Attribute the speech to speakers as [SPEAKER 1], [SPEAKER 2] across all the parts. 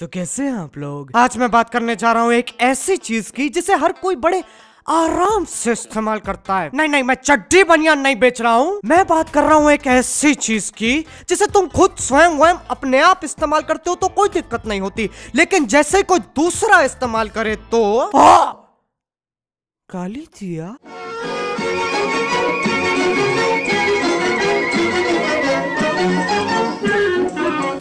[SPEAKER 1] तो कैसे हैं आप लोग आज मैं बात करने जा रहा हूँ एक ऐसी चीज की जिसे हर कोई बड़े आराम से इस्तेमाल करता है नहीं नहीं मैं चड्डी बनियान नहीं बेच रहा हूँ मैं बात कर रहा हूँ एक ऐसी चीज की जिसे तुम खुद स्वयं वयं अपने आप इस्तेमाल करते हो तो कोई दिक्कत नहीं होती लेकिन जैसे कोई दूसरा इस्तेमाल करे तो आ! काली दिया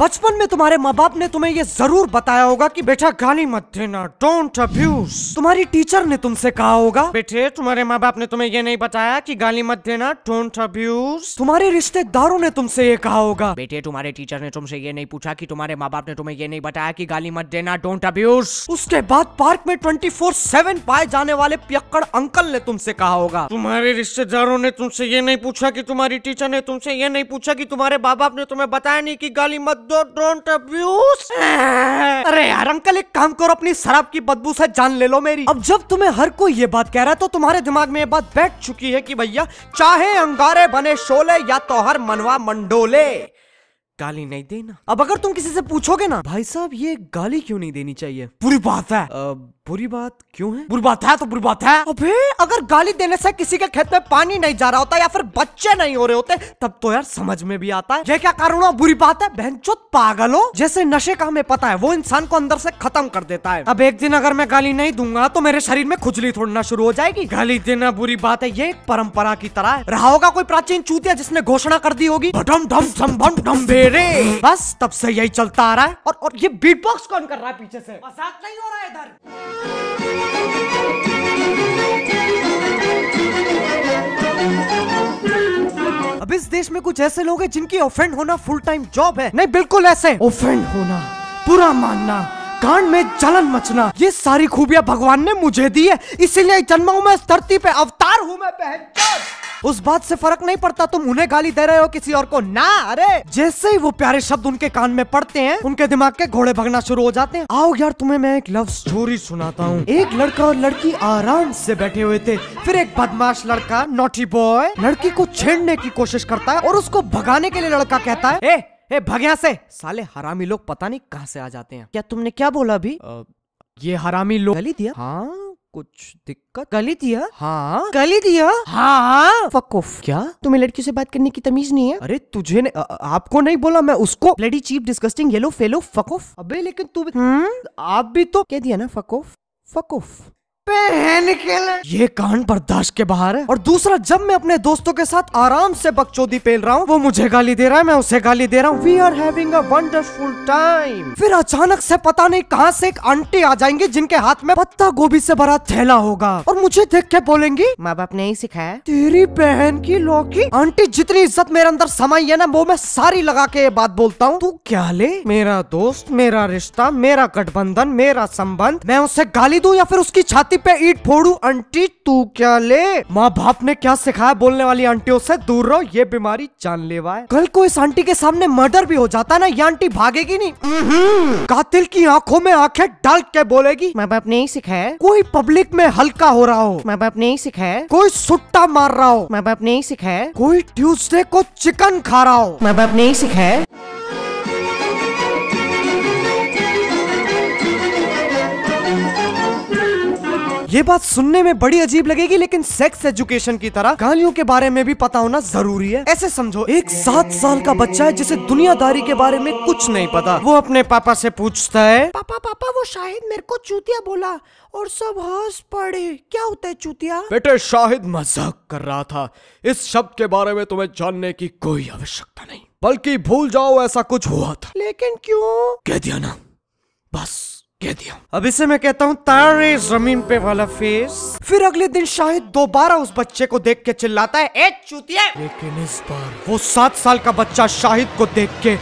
[SPEAKER 1] बचपन में तुम्हारे माँ बाप ने तुम्हें ये जरूर बताया होगा कि बेटा गाली मत देना डोंट अब्यूज तुम्हारी टीचर ने तुमसे कहा होगा बेटे तुम्हारे माँ बाप ने तुम्हें ये नहीं बताया कि गाली मत देना डोंट अब्यूज तुम्हारे रिश्तेदारों ने तुमसे ये कहा होगा बेटे तुम्हारे टीचर ने तुमसे ये नहीं पूछा की तुम्हारे माँ बाप ने तुम्हें ये नहीं बताया की गाली मत देना डोंट अब्यूज उसके बाद पार्क में ट्वेंटी फोर सेवन पाए जाने वाले पियक्कड़ अंकल ने तुमसे कहा होगा तुम्हारे रिश्तेदारों ने तुमसे ये नहीं पूछा की तुम्हारी टीचर ने तुमसे ये नहीं पूछा की तुम्हारे माँ बाप ने तुम्हें बताया नहीं की गाली मत दो डोंट अब्यूज अरे यार अंकल एक काम करो अपनी शराब की बदबू से जान ले लो मेरी अब जब तुम्हें हर कोई ये बात कह रहा है तो तुम्हारे दिमाग में ये बात बैठ चुकी है कि भैया चाहे अंगारे बने शोले या तो हर मनवा मंडोले गाली नहीं देना अब अगर तुम किसी से पूछोगे ना भाई साहब ये गाली क्यों नहीं देनी चाहिए बुरी बात है आ, बुरी बात क्यों है बुरी बात है तो बुरी बात है अबे अगर गाली देने से किसी के खेत में पानी नहीं जा रहा होता या फिर बच्चे नहीं हो रहे होते तब तो यार समझ में भी आता है ये क्या कारण बुरी बात है बहन चो पागल हो जैसे नशे का हमें पता है वो इंसान को अंदर से खत्म कर देता है अब एक दिन अगर मैं गाली नहीं दूंगा तो मेरे शरीर में खुजली थोड़ना शुरू हो जाएगी गाली देना बुरी बात है ये परंपरा की तरह है रहा होगा कोई प्राचीन चूतिया जिसने घोषणा कर दी होगी ढम ढम ढम ढम ढम रे बस तब से यही चलता आ रहा है और और ये बीट बॉक्स कौन कर रहा है पीछे से मजाक नहीं हो रहा है इधर अब इस देश में कुछ ऐसे लोग हैं जिनकी ऑफेंड होना फुल टाइम जॉब है नहीं बिल्कुल ऐसे ऑफेंड होना पूरा मानना कांड में जलन मचना ये सारी खूबियां भगवान ने मुझे दी है इसीलिए जन्मा हूँ मैं इस धरती पे अवतार हूँ मैं पहन उस बात से फर्क नहीं पड़ता तुम उन्हें गाली दे रहे हो किसी और को ना अरे जैसे ही वो प्यारे शब्द उनके कान में पड़ते हैं उनके दिमाग के घोड़े भगना शुरू हो जाते हैं आओ यार तुम्हें मैं एक लव स्टोरी सुनाता हूँ एक लड़का और लड़की आराम से बैठे हुए थे फिर एक बदमाश लड़का नोटी बॉय लड़की को छेड़ने की कोशिश करता है और उसको भगाने के लिए लड़का कहता है ए, ए से साले हरामी लोग पता नहीं कहाँ से आ जाते हैं क्या तुमने क्या बोला अभी ये हरामी लोग दिया हाँ कुछ दिक्कत गली दिया हाँ गली दिया हाँ फकोफ क्या तुम्हें लड़कियों से बात करने की तमीज नहीं है अरे तुझे न, आ, आपको नहीं बोला मैं उसको lady cheap disgusting yellow fellow fuck off अबे लेकिन तू भी, हम्म? आप भी तो कह दिया ना फकोफ फकोफ पहन के ये कान बर्दाश्त के बाहर है और दूसरा जब मैं अपने दोस्तों के साथ आराम से बकचोदी पेल रहा हूँ वो मुझे गाली दे रहा है मैं उसे गाली दे रहा हूँ we are having a wonderful time फिर अचानक से पता नहीं कहाँ से एक आंटी आ जाएंगी जिनके हाथ में पत्ता गोभी से भरा थैला होगा और मुझे देख के बोलेंगी माँ बाप ने ही सिखाया तेरी बहन की लौकी आंटी जितनी इज्जत मेरे अंदर समाई है ना वो मैं सारी लगा के ये बात बोलता हूँ तू क्या ले मेरा दोस्त मेरा रिश्ता मेरा गठबंधन मेरा संबंध मैं उससे गाली दू या फिर उसकी छाती छाती पे ईट फोड़ू आंटी तू क्या ले माँ बाप ने क्या सिखाया बोलने वाली आंटियों से दूर रहो ये बीमारी जानलेवा है कल को इस आंटी के सामने मर्डर भी हो जाता ना ये आंटी भागेगी नहीं, हम्म। कातिल की आंखों में आंखें डाल के बोलेगी माँ बाप ने ही सिखाया कोई पब्लिक में हल्का हो रहा हो माँ बाप ने ही सिखाया कोई सुट्टा मार रहा हो माँ बाप ने ही सिखाया कोई ट्यूजडे को चिकन खा रहा हो माँ बाप ने ही सिखाया ये बात सुनने में बड़ी अजीब लगेगी लेकिन सेक्स एजुकेशन की तरह गालियों के बारे में भी पता होना जरूरी है ऐसे समझो एक सात साल का बच्चा है जिसे दुनियादारी के बारे में कुछ नहीं पता वो अपने पापा से पूछता है पापा पापा वो शाहिद मेरे को चूतिया बोला और सब हंस पड़े क्या होता है चूतिया बेटे शाहिद मजाक कर रहा था इस शब्द के बारे में तुम्हें जानने की कोई आवश्यकता नहीं बल्कि भूल जाओ ऐसा कुछ हुआ था लेकिन क्यों कह दिया ना बस कह दिया अब इसे मैं कहता हूँ तारे जमीन पे वाला फेस फिर अगले दिन शाहिद दोबारा उस बच्चे को देख के चिल्लाता है ए लेकिन इस बार वो सात साल का बच्चा शाहिद को देख के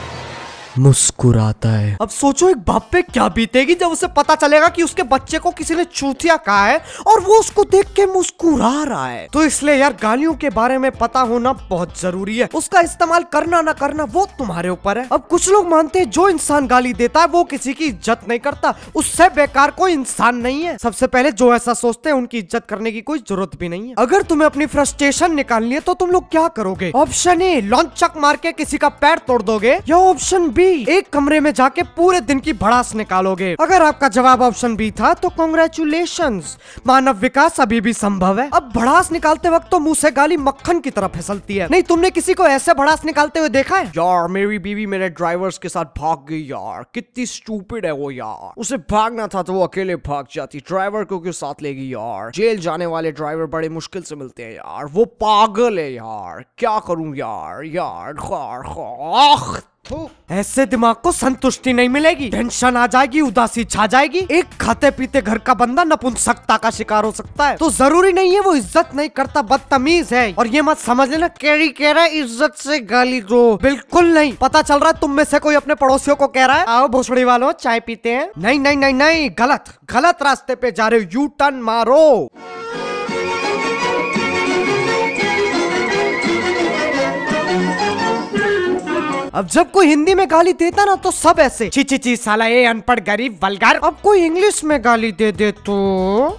[SPEAKER 1] मुस्कुराता है अब सोचो एक बाप पे क्या बीतेगी जब उसे पता चलेगा कि उसके बच्चे को किसी ने चूतिया कहा है और वो उसको देख के मुस्कुरा रहा है तो इसलिए यार गालियों के बारे में पता होना बहुत जरूरी है उसका इस्तेमाल करना ना करना वो तुम्हारे ऊपर है अब कुछ लोग मानते हैं जो इंसान गाली देता है वो किसी की इज्जत नहीं करता उससे बेकार कोई इंसान नहीं है सबसे पहले जो ऐसा सोचते हैं उनकी इज्जत करने की कोई जरूरत भी नहीं है अगर तुम्हें अपनी फ्रस्ट्रेशन निकालनी है तो तुम लोग क्या करोगे ऑप्शन ए लॉन्च चक मार के किसी का पैर तोड़ दोगे या ऑप्शन बी बी एक कमरे में जाके पूरे दिन की भड़ास निकालोगे अगर आपका जवाब ऑप्शन बी था तो कॉन्ग्रेचुलेशन मानव विकास अभी भी संभव है अब भड़ास निकालते वक्त तो मुँह से गाली मक्खन की तरफ फिसलती है नहीं तुमने किसी को ऐसे भड़ास निकालते हुए देखा है यार मेरी बीवी मेरे ड्राइवर्स के साथ भाग गई यार कितनी स्टूपिड है वो यार उसे भागना था तो वो अकेले भाग जाती ड्राइवर को क्यों साथ लेगी यार जेल जाने वाले ड्राइवर बड़े मुश्किल से मिलते हैं यार वो पागल है यार क्या करूं यार यार खार खार ऐसे दिमाग को संतुष्टि नहीं मिलेगी टेंशन आ जाएगी उदासी छा जाएगी एक खाते पीते घर का बंदा नपुंसकता का शिकार हो सकता है तो जरूरी नहीं है वो इज्जत नहीं करता बदतमीज है और ये मत समझ लेना कैरी कह रहा है इज्जत से गाली दो बिल्कुल नहीं पता चल रहा है तुम में से कोई अपने पड़ोसियों को कह रहा है आओ भोसड़ी वालों चाय पीते हैं नहीं नहीं नहीं नहीं गलत गलत रास्ते पे जा रहे हो यू टर्न मारो अब जब कोई हिंदी में गाली देता ना तो सब ऐसे ची ची ची साला ये अनपढ़ गरीब बलगार अब कोई इंग्लिश में गाली दे दे तो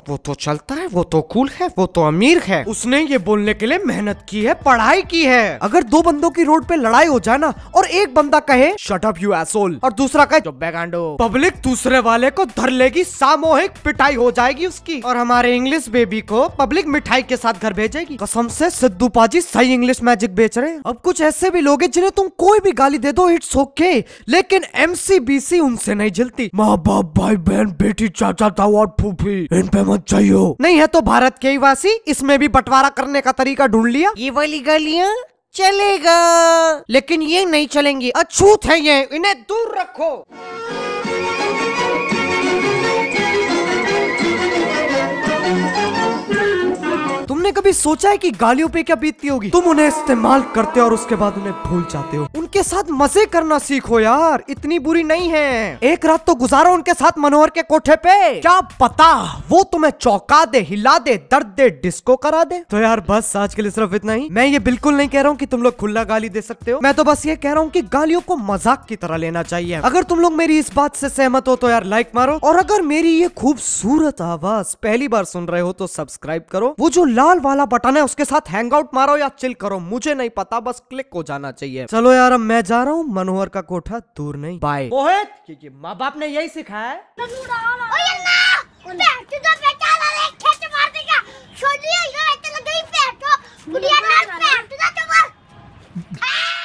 [SPEAKER 1] वो तो चलता है वो तो कूल है वो तो अमीर है उसने ये बोलने के लिए मेहनत की है पढ़ाई की है अगर दो बंदों की रोड पे लड़ाई हो जाए ना और एक बंदा कहे शट अप यू एसोल और दूसरा कहे जो गांडो पब्लिक दूसरे वाले को धर लेगी सामूहिक पिटाई हो जाएगी उसकी और हमारे इंग्लिश बेबी को पब्लिक मिठाई के साथ घर भेजेगी कसम से सिद्धू पाजी सही इंग्लिश मैजिक बेच रहे अब कुछ ऐसे भी लोग है जिन्हें तुम कोई भी गाली दे दो इट्स ओके okay। लेकिन एम उनसे नहीं जलती माँ बाप भाई बहन बेटी चाचा ताऊ और फूफी इन पे मत चाहिए नहीं है तो भारत के ही वासी इसमें भी बंटवारा करने का तरीका ढूंढ लिया ये वाली गालियाँ चलेगा लेकिन ये नहीं चलेंगी अछूत है ये इन्हें दूर रखो तुमने कभी सोचा है कि गालियों पे क्या बीतती होगी तुम उन्हें इस्तेमाल करते हो और उसके बाद उन्हें भूल जाते हो उनके साथ मजे करना सीखो यार इतनी बुरी नहीं है एक रात तो गुजारो उनके साथ मनोहर के कोठे पे क्या पता वो तुम्हें चौका दे हिला दे दर्द दे डिस्को करा दे तो यार बस आज के लिए सिर्फ इतना ही मैं ये बिल्कुल नहीं कह रहा हूँ की तुम लोग खुला गाली दे सकते हो मैं तो बस ये कह रहा हूँ की गालियों को मजाक की तरह लेना चाहिए अगर तुम लोग मेरी इस बात ऐसी सहमत हो तो यार लाइक मारो और अगर मेरी ये खूबसूरत आवाज पहली बार सुन रहे हो तो सब्सक्राइब करो वो जो लाल वाला बटन है उसके साथ हैंग आउट मारो या चिल करो मुझे नहीं पता बस क्लिक हो जाना चाहिए चलो यार अब मैं जा रहा हूँ मनोहर का कोठा दूर नहीं बाय मोहित क्योंकि माँ बाप ने यही सिखाया है